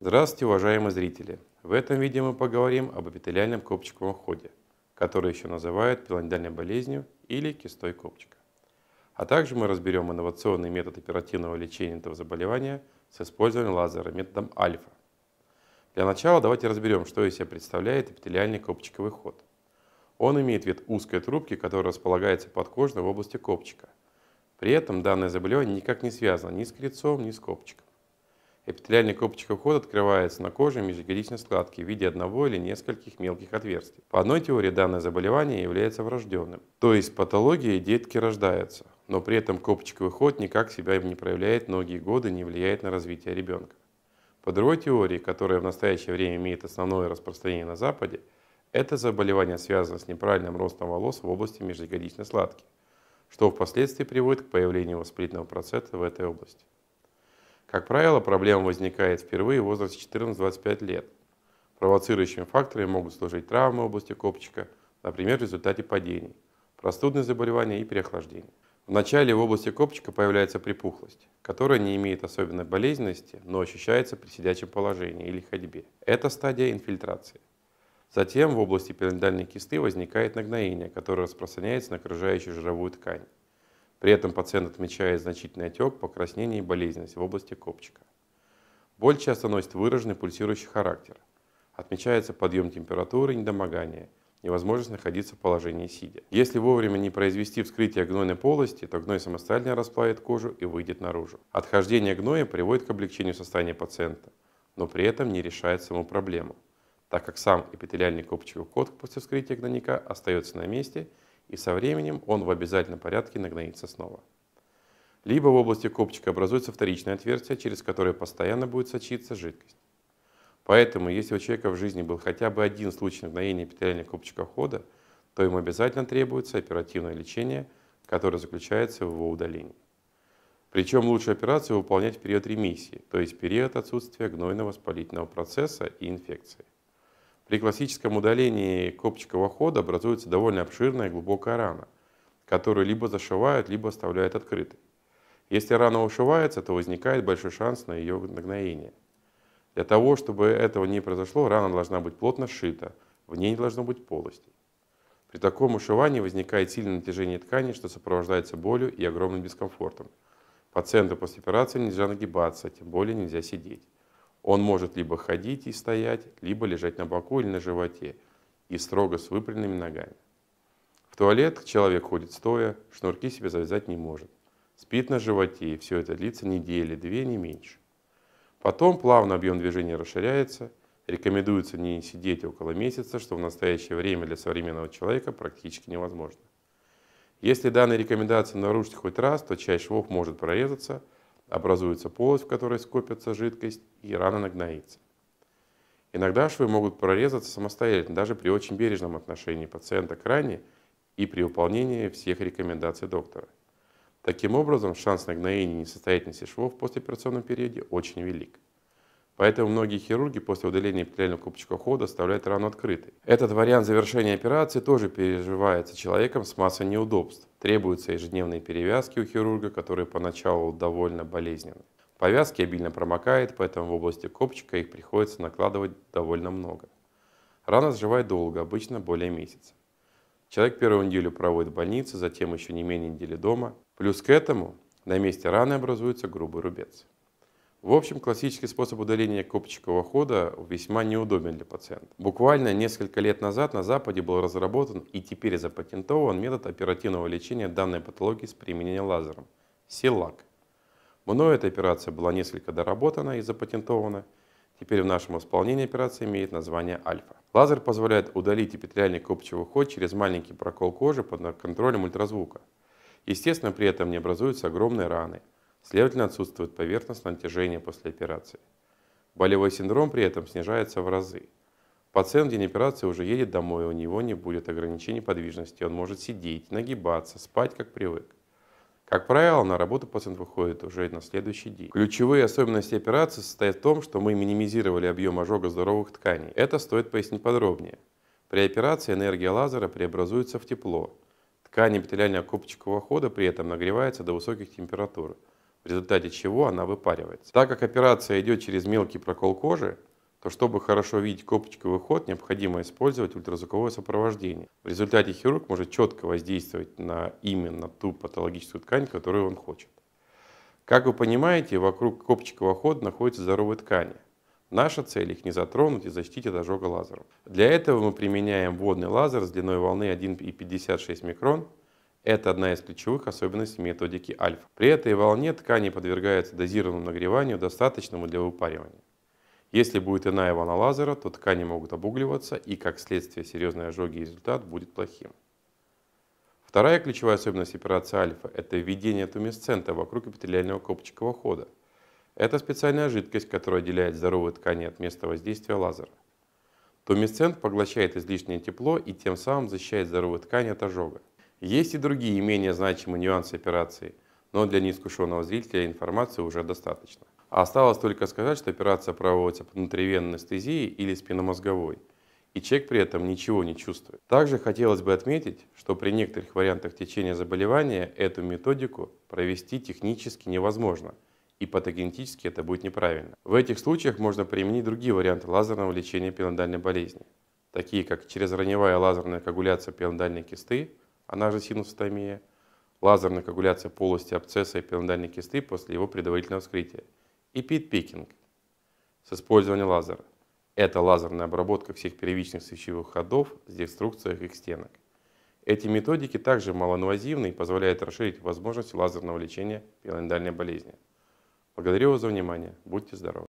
Здравствуйте, уважаемые зрители! В этом видео мы поговорим об эпителиальном копчиковом ходе, который еще называют пилондальной болезнью или кистой копчика. А также мы разберем инновационный метод оперативного лечения этого заболевания с использованием лазера методом альфа. Для начала давайте разберем, что из себя представляет эпителиальный копчиковый ход. Он имеет вид узкой трубки, которая располагается подкожно в области копчика. При этом данное заболевание никак не связано ни с крестцом, ни с копчиком. Эпителиальный копочка ухода открывается на коже межягодичной складки в виде одного или нескольких мелких отверстий. По одной теории данное заболевание является врожденным, то есть патологией детки рождаются, но при этом копчиковый ход никак себя не проявляет многие годы, не влияет на развитие ребенка. По другой теории, которая в настоящее время имеет основное распространение на Западе, это заболевание связано с неправильным ростом волос в области межягодичной складки, что впоследствии приводит к появлению воспалительного процесса в этой области. Как правило, проблема возникает впервые в возрасте 14-25 лет. Провоцирующими факторами могут служить травмы в области копчика, например, в результате падений, простудные заболевания и переохлаждение. Вначале в области копчика появляется припухлость, которая не имеет особенной болезненности, но ощущается при сидячем положении или ходьбе. Это стадия инфильтрации. Затем в области пирамидальной кисты возникает нагноение, которое распространяется на окружающую жировую ткань. При этом пациент отмечает значительный отек, покраснение и болезненность в области копчика. Боль часто носит выраженный пульсирующий характер. Отмечается подъем температуры, недомогание, невозможность находиться в положении сидя. Если вовремя не произвести вскрытие гнойной полости, то гной самостоятельно расплавит кожу и выйдет наружу. Отхождение гноя приводит к облегчению состояния пациента, но при этом не решает саму проблему, так как сам эпителиальный копчиковый код после вскрытия гнойника остается на месте – и со временем он в обязательном порядке нагноится снова. Либо в области копчика образуется вторичное отверстие, через которое постоянно будет сочиться жидкость. Поэтому, если у человека в жизни был хотя бы один случай нагноения эпителиального копчика хода, то ему обязательно требуется оперативное лечение, которое заключается в его удалении. Причем лучше операцию выполнять в период ремиссии, то есть период отсутствия гнойно-воспалительного процесса и инфекции. При классическом удалении копчикового хода образуется довольно обширная и глубокая рана, которую либо зашивают, либо оставляют открытой. Если рана ушивается, то возникает большой шанс на ее нагноение. Для того, чтобы этого не произошло, рана должна быть плотно сшита, в ней не должно быть полости. При таком ушивании возникает сильное натяжение ткани, что сопровождается болью и огромным дискомфортом. Пациенту после операции нельзя нагибаться, тем более нельзя сидеть. Он может либо ходить и стоять, либо лежать на боку или на животе и строго с выпрямленными ногами. В туалет человек ходит стоя, шнурки себе завязать не может. Спит на животе, и все это длится недели, две, не меньше. Потом плавно объем движения расширяется. Рекомендуется не сидеть около месяца, что в настоящее время для современного человека практически невозможно. Если данные рекомендации нарушить хоть раз, то часть швов может прорезаться – образуется полость, в которой скопится жидкость, и рана нагноится. Иногда швы могут прорезаться самостоятельно, даже при очень бережном отношении пациента к ране и при выполнении всех рекомендаций доктора. Таким образом, шанс нагноения несостоятельности швов в послеоперационном периоде очень велик. Поэтому многие хирурги после удаления эпителиального хода оставляют рану открытой. Этот вариант завершения операции тоже переживается человеком с массой неудобств. Требуются ежедневные перевязки у хирурга, которые поначалу довольно болезненны. Повязки обильно промокают, поэтому в области копчика их приходится накладывать довольно много. Рана заживает долго, обычно более месяца. Человек первую неделю проводит в больнице, затем еще не менее недели дома. Плюс к этому на месте раны образуется грубый рубец. В общем, классический способ удаления копчикового хода весьма неудобен для пациента. Буквально несколько лет назад на Западе был разработан и теперь запатентован метод оперативного лечения данной патологии с применением лазером – СИЛАК. Мною эта операция была несколько доработана и запатентована. Теперь в нашем исполнении операция имеет название «Альфа». Лазер позволяет удалить эпителиальный копчевый ход через маленький прокол кожи под контролем ультразвука. Естественно, при этом не образуются огромные раны – Следовательно, отсутствует поверхностное натяжение после операции. Болевой синдром при этом снижается в разы. Пациент в день операции уже едет домой, у него не будет ограничений подвижности, он может сидеть, нагибаться, спать, как привык. Как правило, на работу пациент выходит уже на следующий день. Ключевые особенности операции состоят в том, что мы минимизировали объем ожога здоровых тканей. Это стоит пояснить подробнее. При операции энергия лазера преобразуется в тепло. Ткань эпителиально-копчикового хода при этом нагревается до высоких температур – в результате чего она выпаривается. Так как операция идет через мелкий прокол кожи, то чтобы хорошо видеть копчиковый ход, необходимо использовать ультразвуковое сопровождение. В результате хирург может четко воздействовать на именно ту патологическую ткань, которую он хочет. Как вы понимаете, вокруг копчикового хода находятся здоровые ткани. Наша цель их не затронуть и защитить от ожога лазером. Для этого мы применяем водный лазер с длиной волны 1,56 микрон – это одна из ключевых особенностей методики альфа. При этой волне ткани подвергаются дозированному нагреванию, достаточному для выпаривания. Если будет иная волна лазера, то ткани могут обугливаться, и как следствие серьезные ожоги и результат будет плохим. Вторая ключевая особенность операции альфа – это введение тумесцента вокруг эпителиального копчикового хода. Это специальная жидкость, которая отделяет здоровые ткани от места воздействия лазера. Тумесцент поглощает излишнее тепло и тем самым защищает здоровые ткани от ожога. Есть и другие менее значимые нюансы операции, но для неискушенного зрителя информации уже достаточно. Осталось только сказать, что операция проводится под внутривенной анестезией или спинномозговой, и человек при этом ничего не чувствует. Также хотелось бы отметить, что при некоторых вариантах течения заболевания эту методику провести технически невозможно, и патогенетически это будет неправильно. В этих случаях можно применить другие варианты лазерного лечения пилонидальной болезни, такие как чрезраневая лазерная коагуляция пилонидальной кисты, она же синусотомия, лазерная коагуляция полости абцесса и пилондальной кисты после его предварительного вскрытия и пит-пикинг с использованием лазера. Это лазерная обработка всех первичных свечевых ходов с деструкцией их стенок. Эти методики также малоинвазивны и позволяют расширить возможности лазерного лечения пилондальной болезни. Благодарю вас за внимание. Будьте здоровы.